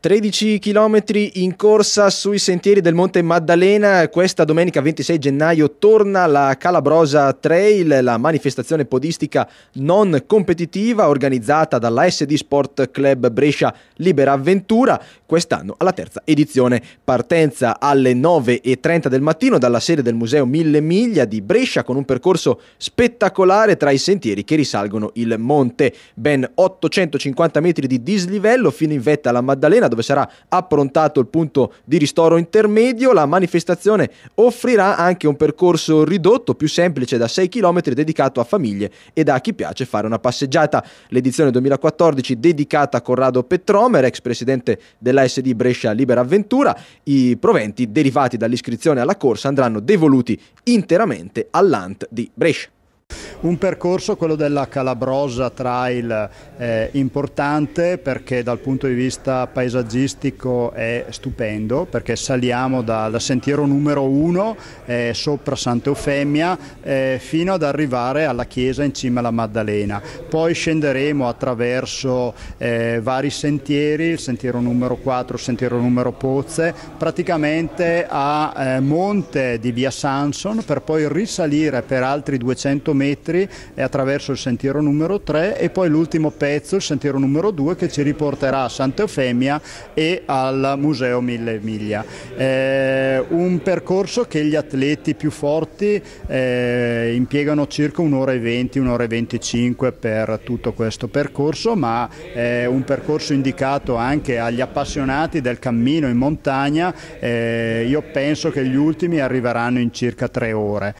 13 km in corsa sui sentieri del Monte Maddalena. Questa domenica 26 gennaio torna la Calabrosa Trail, la manifestazione podistica non competitiva organizzata dalla SD Sport Club Brescia Libera Avventura, quest'anno alla terza edizione. Partenza alle 9.30 del mattino dalla sede del Museo Mille Miglia di Brescia con un percorso spettacolare tra i sentieri che risalgono il monte. Ben 850 metri di dislivello fino in vetta alla Maddalena dove sarà approntato il punto di ristoro intermedio. La manifestazione offrirà anche un percorso ridotto, più semplice da 6 km, dedicato a famiglie ed a chi piace fare una passeggiata. L'edizione 2014 dedicata a Corrado Petromer, ex presidente dell'ASD Brescia Libera Avventura. I proventi derivati dall'iscrizione alla corsa andranno devoluti interamente all'ANT di Brescia. Un percorso, quello della Calabrosa Trail, eh, importante perché dal punto di vista paesaggistico è stupendo, perché saliamo dal da sentiero numero 1 eh, sopra Sant'Eufemia eh, fino ad arrivare alla chiesa in cima alla Maddalena. Poi scenderemo attraverso eh, vari sentieri, il sentiero numero 4, il sentiero numero Pozze, praticamente a eh, monte di via Sanson per poi risalire per altri 200 metri metri e attraverso il sentiero numero 3 e poi l'ultimo pezzo, il sentiero numero 2 che ci riporterà a Sant'Eufemia e al Museo Mille Miglia. Eh, un percorso che gli atleti più forti eh, impiegano circa un'ora e venti, un'ora e venticinque per tutto questo percorso, ma è un percorso indicato anche agli appassionati del cammino in montagna. Eh, io penso che gli ultimi arriveranno in circa tre ore.